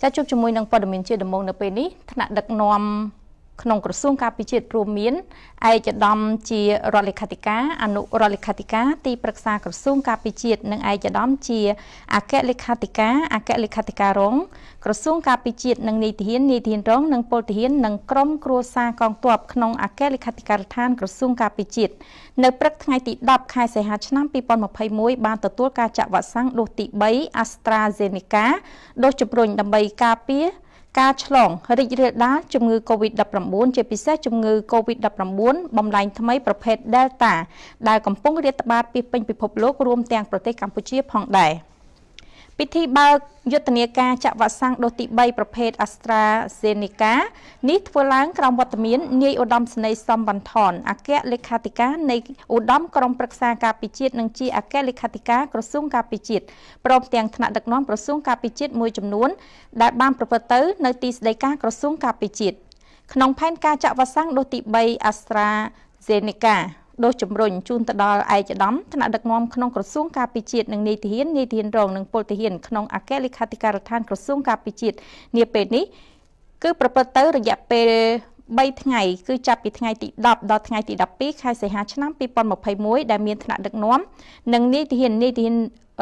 ចាជួបជាមួយនឹងព័ត៌មានជាដំបូងនៅពេលនេះថ្នាក់ដឹកនាំក្នុងក្រសួងការពិជាតិរួមមានឯកឧត្តមជារដ្ឋលេខាធិការអនុរដ្ឋលេខាធិការទីប្រឹក្សាក្រសួងការពិជាតិនិងឯកឧត្តមជាអគ្គលេខាធិការអគ្គលេខាធិការរងក្រសួងការពិជាតិនិងនាយទាហាននាយទាហានរងនិងពលទាហាននិងក្រុមគ្រួសារកងទ័ពក្នុងអគ្គលេខាធិការដ្ឋានក្រសួងការពិជាតិនៅព្រឹកថ្ងៃទី10ខែសីហាឆ្នាំ2021បានទទួលការចាក់វ៉ាក់សាំងដូសទី3 AstraZeneca ដូសជំរុញដើម្បីការពារការឆ្លងរីករាលដាលជំងឺ Covid-19 ជាពិសេសជំងឺ Covid-19 បំលែងថ្មីប្រភេទ Delta ដែលកំពុងរាតត្បាតពីពេញពិភពលោករួមទាំងប្រទេសកម្ពុជាផងដែរ។ពិធីបើកយុទ្ធនាការចាក់វ៉ាក់សាំងដូសទី3ប្រភេទ AstraZeneca នេះធ្វើឡើងក្រោមវត្តមាននាយឧត្តមសេនីយ៍សំវណ្ណថនអគ្គលេខាធិការនៃឧត្តមក្រុមប្រឹក្សាការពិជាតិនិងជាអគ្គលេខាធិការក្រសួងការពិជាតិព្រមទាំងថ្នាក់ដឹកនាំក្រសួងការពិជាតិមួយចំនួនដែលបានប្រព្រឹត្តទៅ នៅទីស្តីការក្រសួងការពិជាតិក្នុងផែនការចាក់វ៉ាក់សាំងដូសទី3 AstraZeneca ដុសជំរុញជូនទៅដល់ឯកឧត្តមថ្នាក់ដឹកនាំក្នុងក្រសួងការពារជាតិនិងនាយទាហាននាយទាហានរងនិងពលទាហានក្នុងអគ្គលេខាធិការដ្ឋានក្រសួងការពារជាតិនាពេលនេះគឺប្រព្រឹត្តទៅរយៈពេល3ថ្ងៃគឺចាប់ពីថ្ងៃទី10ដល់ថ្ងៃទី12ខែសីហាឆ្នាំ2021ដែលមានថ្នាក់ដឹកនាំនិងនាយទាហាននាយទាហាន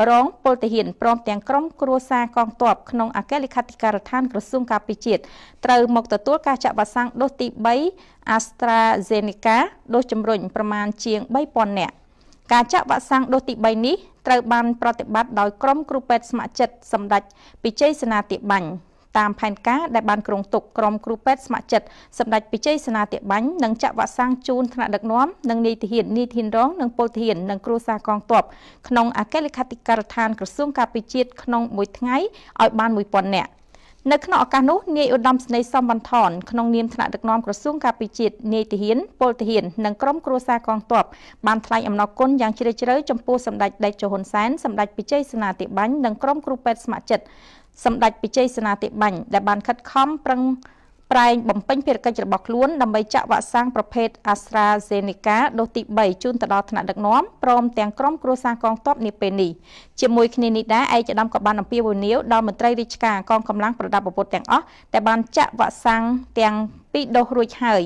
រងពលទាហានព្រមទាំងក្រុមគ្រួសារកងទ័ពក្នុងអគ្គលេខាធិការដ្ឋាន ក្រសួងការពារជាតិត្រូវមកទទួលការចាក់វ៉ាក់សាំងដូសទី3 AstraZeneca ដូសជំរុញប្រមាណជាង3000នាក់ការចាក់វ៉ាក់សាំងដូសទី3នេះត្រូវបានប្រតិបត្តិដោយក្រុមគ្រូពេទ្យស្ម័គ្រចិត្តសម្ដេចពិជ័យសេនាទាបាញ់តាមផែនការដែលបានគ្រោងទុកក្រុមគ្រូពេទ្យស្ម័គ្រចិត្តសម្ដេចពិជ័យសេនាទាបាញ់និងចាក់វ៉ាក់សាំងជូនថ្នាក់ដឹកនាំនិងនាយទាហាននាយទាហានរងនិងពលទាហាននិងគ្រូសាកងទ័ពក្នុងអគ្គលេខាធិការដ្ឋានក្រសួងការពារជាតិក្នុងមួយថ្ងៃឲ្យបាន1000នាក់នៅក្នុងឱកាសនោះនាយឧត្តមស្នេហ៍សំបន្ថនក្នុងនាមថ្នាក់ដឹកនាំក្រសួងការពារជាតិនាយទាហានពលទាហាននិងក្រុមគ្រួសារកងទ័ពបានថ្លែងអំណរគុណយ៉ាងជ្រាលជ្រៅចំពោះសម្ដេចដេចជហ៊ុនសែនសម្ដេចពិជ័យសេនាធិបាញ់និងក្រុមគ្រូពេទ្យស្ម័គ្រចិត្តសម្ដេចបិជ័យសេនាធិបាញ់ដែលបានខិតខំប្រឹងប្រែងបំពេញភារកិច្ចរបស់ខ្លួន ដើម្បីចាក់វ៉ាក់សាំងប្រភេទ AstraZeneca ដូសទី3ជូនទៅដល់ថ្នាក់ដឹកនាំព្រម ទាំងក្រុមគ្រួសារកងទ័ពនាពេលនេះជាមួយគ្នានេះដែរឯកឧត្តមក៏បានអំពាវនាវដល់មន្ត្រីរាជការកងកម្លាំងប្រដាប់អាវុធទាំងអស់ដែលបានចាក់វ៉ាក់សាំងទាំងពីរដូសរួចហើយ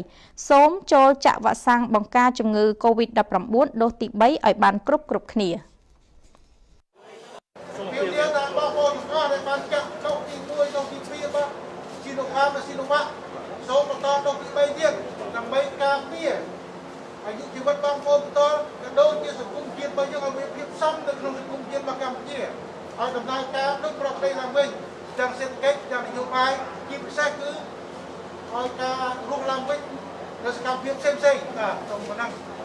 សូមចូលចាក់វ៉ាក់សាំងបង្ការជំងឺ COVID-19 ដូសទី3ឲ្យបានគ្រប់គ្រប់គ្នា។ណូហ្វាមនិងស៊ីណូវ៉ាក់សូមបន្តដុសទី3ទៀតដើម្បីការពារអាយុជីវិតបងប្អូនបន្តក៏ដូចជាសង្គមជាតិរបស់យើងឲ្យមានភាពសមនៅក្នុងសង្គមជាតិរបស់កម្ពុជាឲ្យដំណើរការដូចប្រទេសឡើងវិញទាំងសេដ្ឋកិច្ចទាំងនយោបាយជាពិសេសគឺឲ្យការរស់ឡើងវិញនៅសកម្មភាពផ្សេងៗបាទសូមប៉ុណ្ណឹង